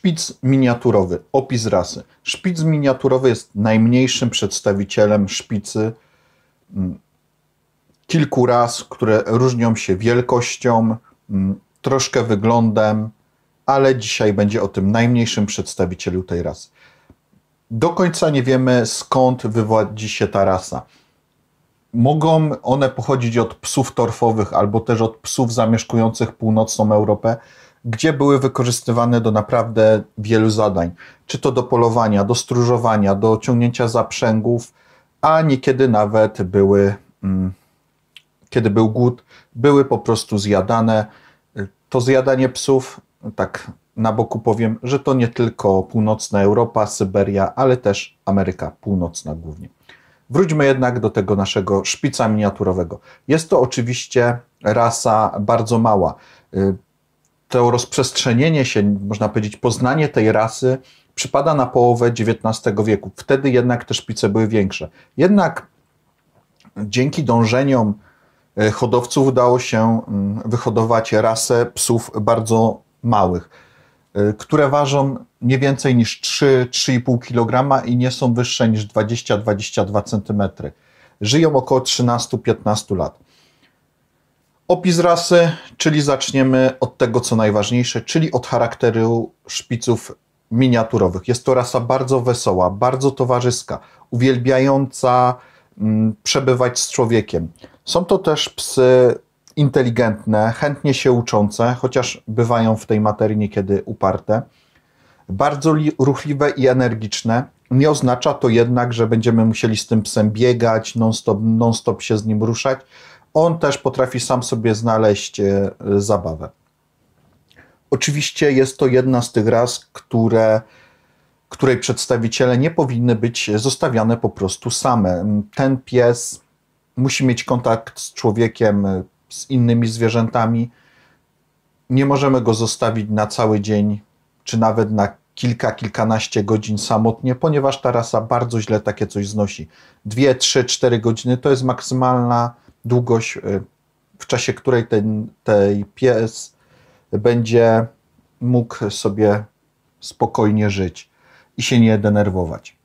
Szpic miniaturowy, opis rasy. Szpic miniaturowy jest najmniejszym przedstawicielem szpicy mm, kilku ras, które różnią się wielkością, mm, troszkę wyglądem, ale dzisiaj będzie o tym najmniejszym przedstawicielu tej rasy. Do końca nie wiemy skąd wywodzi się ta rasa. Mogą one pochodzić od psów torfowych albo też od psów zamieszkujących północną Europę, gdzie były wykorzystywane do naprawdę wielu zadań. Czy to do polowania, do stróżowania, do ciągnięcia zaprzęgów, a niekiedy nawet były, mm, kiedy był głód, były po prostu zjadane. To zjadanie psów, tak na boku powiem, że to nie tylko północna Europa, Syberia, ale też Ameryka Północna głównie. Wróćmy jednak do tego naszego szpica miniaturowego. Jest to oczywiście rasa bardzo mała. Y, to rozprzestrzenienie się, można powiedzieć, poznanie tej rasy przypada na połowę XIX wieku. Wtedy jednak te szpice były większe. Jednak dzięki dążeniom e, hodowców udało się wyhodować rasę psów bardzo małych, e, które ważą nie więcej niż 3-3,5 kg i nie są wyższe niż 20-22 cm. Żyją około 13-15 lat. Opis rasy, czyli zaczniemy od tego, co najważniejsze, czyli od charakteru szpiców miniaturowych. Jest to rasa bardzo wesoła, bardzo towarzyska, uwielbiająca mm, przebywać z człowiekiem. Są to też psy inteligentne, chętnie się uczące, chociaż bywają w tej materii niekiedy uparte. Bardzo ruchliwe i energiczne. Nie oznacza to jednak, że będziemy musieli z tym psem biegać, non-stop non -stop się z nim ruszać on też potrafi sam sobie znaleźć e, zabawę. Oczywiście jest to jedna z tych ras, które, której przedstawiciele nie powinny być zostawiane po prostu same. Ten pies musi mieć kontakt z człowiekiem, e, z innymi zwierzętami. Nie możemy go zostawić na cały dzień, czy nawet na kilka, kilkanaście godzin samotnie, ponieważ ta rasa bardzo źle takie coś znosi. Dwie, trzy, cztery godziny to jest maksymalna długość, y, w czasie której ten, tej pies będzie mógł sobie spokojnie żyć i się nie denerwować.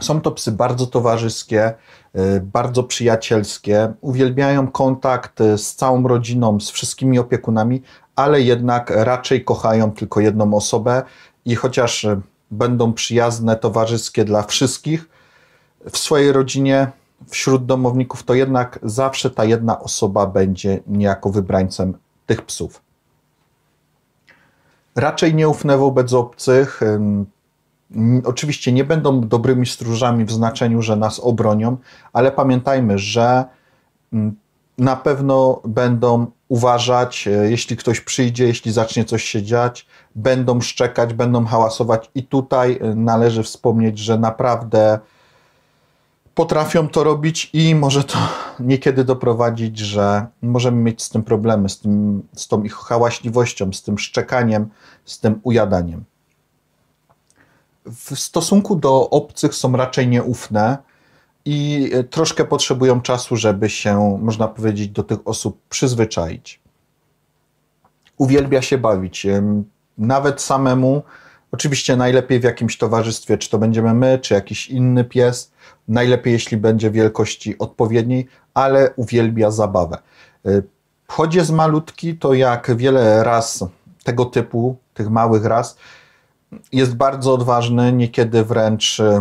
Są to psy bardzo towarzyskie, y, bardzo przyjacielskie, uwielbiają kontakt y, z całą rodziną, z wszystkimi opiekunami, ale jednak raczej kochają tylko jedną osobę i chociaż będą przyjazne, towarzyskie dla wszystkich, w swojej rodzinie wśród domowników, to jednak zawsze ta jedna osoba będzie niejako wybrańcem tych psów. Raczej nieufne wobec obcych. Oczywiście nie będą dobrymi stróżami w znaczeniu, że nas obronią, ale pamiętajmy, że na pewno będą uważać, e, jeśli ktoś przyjdzie, jeśli zacznie coś się dziać, będą szczekać, będą hałasować i tutaj e, należy wspomnieć, że naprawdę potrafią to robić i może to niekiedy doprowadzić, że możemy mieć z tym problemy, z, tym, z tą ich hałaśliwością, z tym szczekaniem, z tym ujadaniem. W stosunku do obcych są raczej nieufne i e, troszkę potrzebują czasu, żeby się, można powiedzieć, do tych osób przyzwyczaić. Uwielbia się bawić. Nawet samemu Oczywiście najlepiej w jakimś towarzystwie, czy to będziemy my, czy jakiś inny pies. Najlepiej, jeśli będzie wielkości odpowiedniej, ale uwielbia zabawę. Y, Chodzie z malutki, to jak wiele raz tego typu, tych małych ras, jest bardzo odważny, niekiedy wręcz y,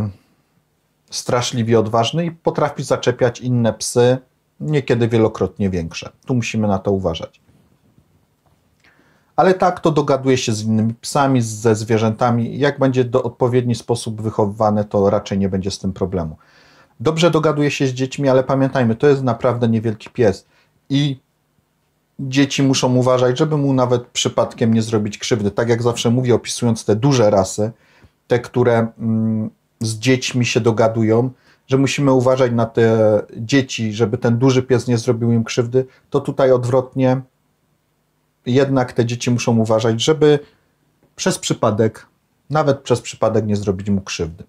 straszliwie odważny i potrafi zaczepiać inne psy, niekiedy wielokrotnie większe. Tu musimy na to uważać ale tak to dogaduje się z innymi psami, ze zwierzętami. Jak będzie do odpowiedni sposób wychowywane, to raczej nie będzie z tym problemu. Dobrze dogaduje się z dziećmi, ale pamiętajmy, to jest naprawdę niewielki pies i dzieci muszą uważać, żeby mu nawet przypadkiem nie zrobić krzywdy. Tak jak zawsze mówię, opisując te duże rasy, te, które mm, z dziećmi się dogadują, że musimy uważać na te dzieci, żeby ten duży pies nie zrobił im krzywdy, to tutaj odwrotnie jednak te dzieci muszą uważać, żeby przez przypadek, nawet przez przypadek nie zrobić mu krzywdy.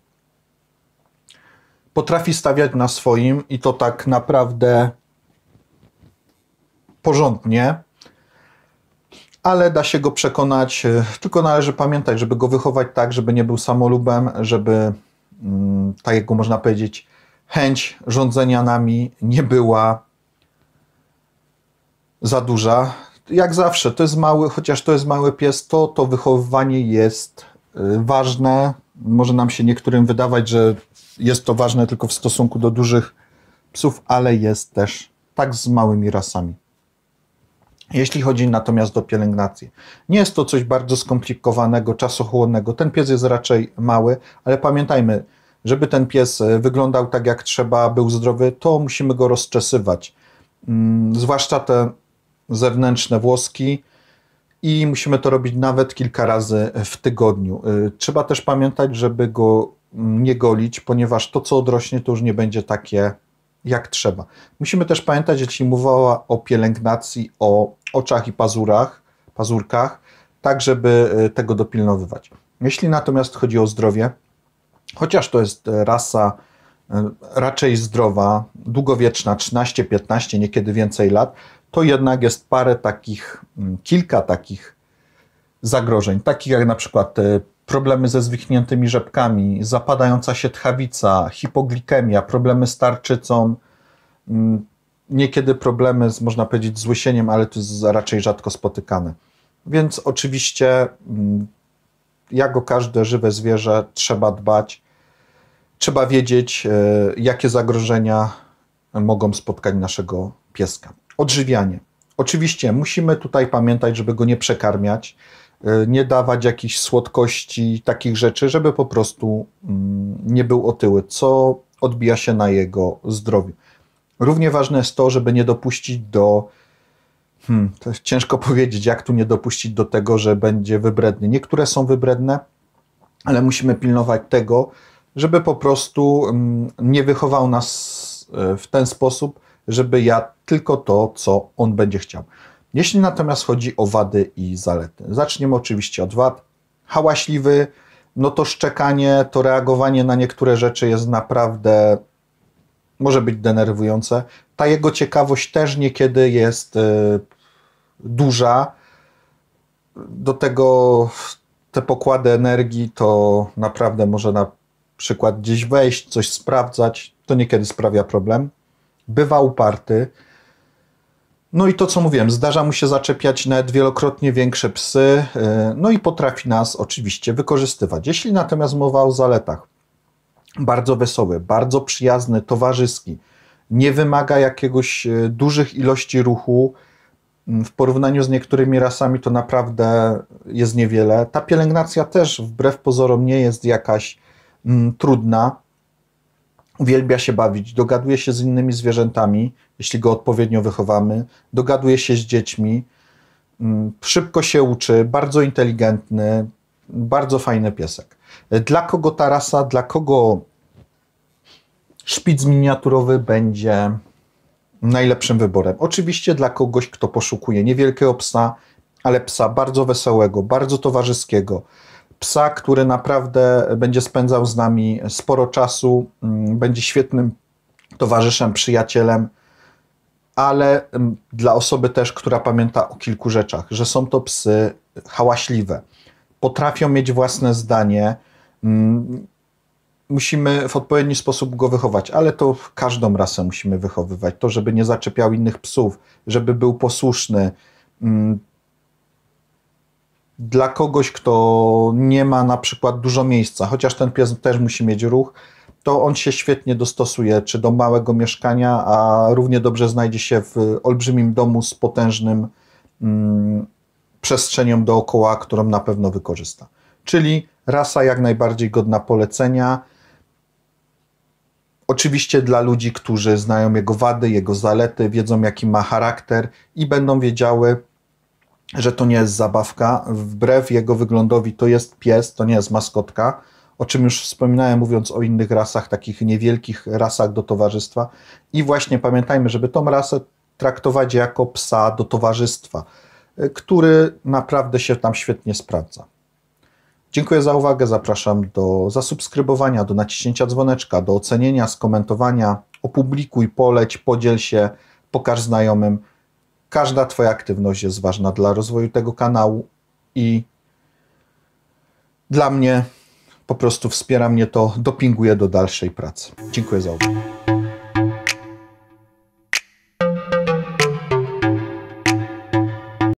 Potrafi stawiać na swoim i to tak naprawdę porządnie, ale da się go przekonać. E, tylko należy pamiętać, żeby go wychować tak, żeby nie był samolubem, żeby, mm, tak jak można powiedzieć, chęć rządzenia nami nie była za duża, jak zawsze, to jest mały, chociaż to jest mały pies, to, to wychowywanie jest y, ważne. Może nam się niektórym wydawać, że jest to ważne tylko w stosunku do dużych psów, ale jest też tak z małymi rasami. Jeśli chodzi natomiast o pielęgnację, nie jest to coś bardzo skomplikowanego, czasochłonnego. Ten pies jest raczej mały, ale pamiętajmy, żeby ten pies y, wyglądał tak jak trzeba, był zdrowy, to musimy go rozczesywać. Mm, zwłaszcza te zewnętrzne włoski i musimy to robić nawet kilka razy w tygodniu. Y, trzeba też pamiętać, żeby go mm, nie golić, ponieważ to, co odrośnie, to już nie będzie takie jak trzeba. Musimy też pamiętać, że ci o pielęgnacji, o oczach i pazurach, pazurkach, tak żeby y, tego dopilnowywać. Jeśli natomiast chodzi o zdrowie, chociaż to jest y, rasa raczej zdrowa, długowieczna, 13-15, niekiedy więcej lat, to jednak jest parę takich, mm, kilka takich zagrożeń, takich jak na przykład e, problemy ze zwichniętymi rzepkami, zapadająca się tchawica, hipoglikemia, problemy z tarczycą, mm, niekiedy problemy z, można powiedzieć, z łysieniem, ale to jest raczej rzadko spotykane. Więc oczywiście, mm, jak o każde żywe zwierzę, trzeba dbać, trzeba wiedzieć, e, jakie zagrożenia mogą spotkać naszego pieska. Odżywianie. Oczywiście musimy tutaj pamiętać, żeby go nie przekarmiać, y, nie dawać jakichś słodkości, takich rzeczy, żeby po prostu mm, nie był otyły, co odbija się na jego zdrowiu. Równie ważne jest to, żeby nie dopuścić do. Hmm, ciężko powiedzieć, jak tu nie dopuścić do tego, że będzie wybredny. Niektóre są wybredne, ale musimy pilnować tego, żeby po prostu mm, nie wychował nas y, w ten sposób, żeby ja tylko to, co on będzie chciał. Jeśli natomiast chodzi o wady i zalety, zaczniemy oczywiście od wad. Hałaśliwy, no to szczekanie, to reagowanie na niektóre rzeczy jest naprawdę, może być denerwujące. Ta jego ciekawość też niekiedy jest y, duża. Do tego te pokłady energii to naprawdę może na przykład gdzieś wejść, coś sprawdzać, to niekiedy sprawia problem bywa uparty. No i to, co mówiłem, zdarza mu się zaczepiać nawet wielokrotnie większe psy, e, no i potrafi nas oczywiście wykorzystywać. Jeśli natomiast mowa o zaletach, bardzo wesoły, bardzo przyjazny, towarzyski, nie wymaga jakiegoś e, dużych ilości ruchu. W porównaniu z niektórymi rasami to naprawdę jest niewiele. Ta pielęgnacja też wbrew pozorom nie jest jakaś mm, trudna. Uwielbia się bawić, dogaduje się z innymi zwierzętami, jeśli go odpowiednio wychowamy, dogaduje się z dziećmi, mm, szybko się uczy, bardzo inteligentny, bardzo fajny piesek. Dla kogo ta rasa, dla kogo szpic miniaturowy będzie najlepszym wyborem? Oczywiście dla kogoś, kto poszukuje niewielkiego psa, ale psa bardzo wesołego, bardzo towarzyskiego, psa, który naprawdę będzie spędzał z nami sporo czasu, mm, będzie świetnym towarzyszem, przyjacielem, ale mm, dla osoby też, która pamięta o kilku rzeczach, że są to psy hałaśliwe, potrafią mieć własne zdanie. Mm, musimy w odpowiedni sposób go wychować, ale to każdą rasę musimy wychowywać. To, żeby nie zaczepiał innych psów, żeby był posłuszny, dla kogoś, kto nie ma na przykład dużo miejsca, chociaż ten pies też musi mieć ruch, to on się świetnie dostosuje, czy do małego mieszkania, a równie dobrze znajdzie się w olbrzymim domu z potężnym mm, przestrzenią dookoła, którą na pewno wykorzysta. Czyli rasa jak najbardziej godna polecenia. Oczywiście dla ludzi, którzy znają jego wady, jego zalety, wiedzą jaki ma charakter i będą wiedziały, że to nie jest zabawka. Wbrew jego wyglądowi to jest pies, to nie jest maskotka, o czym już wspominałem mówiąc o innych rasach, takich niewielkich rasach do towarzystwa. I właśnie pamiętajmy, żeby tą rasę traktować jako psa do towarzystwa, y, który naprawdę się tam świetnie sprawdza. Dziękuję za uwagę, zapraszam do zasubskrybowania, do naciśnięcia dzwoneczka, do ocenienia, skomentowania, opublikuj, poleć, podziel się, pokaż znajomym. Każda Twoja aktywność jest ważna dla rozwoju tego kanału i dla mnie po prostu wspiera mnie to, dopinguje do dalszej pracy. Dziękuję za uwagę.